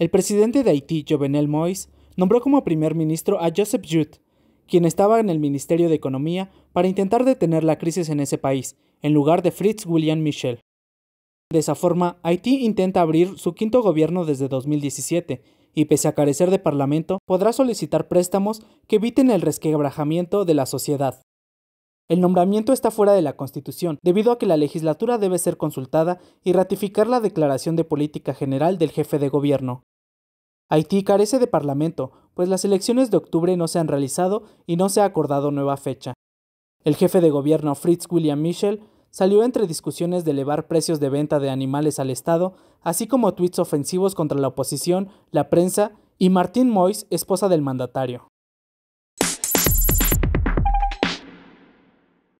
El presidente de Haití, Jovenel Moïse, nombró como primer ministro a Joseph Jude, quien estaba en el Ministerio de Economía para intentar detener la crisis en ese país, en lugar de Fritz William Michel. De esa forma, Haití intenta abrir su quinto gobierno desde 2017 y, pese a carecer de parlamento, podrá solicitar préstamos que eviten el resquebrajamiento de la sociedad. El nombramiento está fuera de la Constitución, debido a que la legislatura debe ser consultada y ratificar la declaración de política general del jefe de gobierno. Haití carece de parlamento, pues las elecciones de octubre no se han realizado y no se ha acordado nueva fecha. El jefe de gobierno Fritz William Michel salió entre discusiones de elevar precios de venta de animales al Estado, así como tuits ofensivos contra la oposición, la prensa y Martín Mois, esposa del mandatario.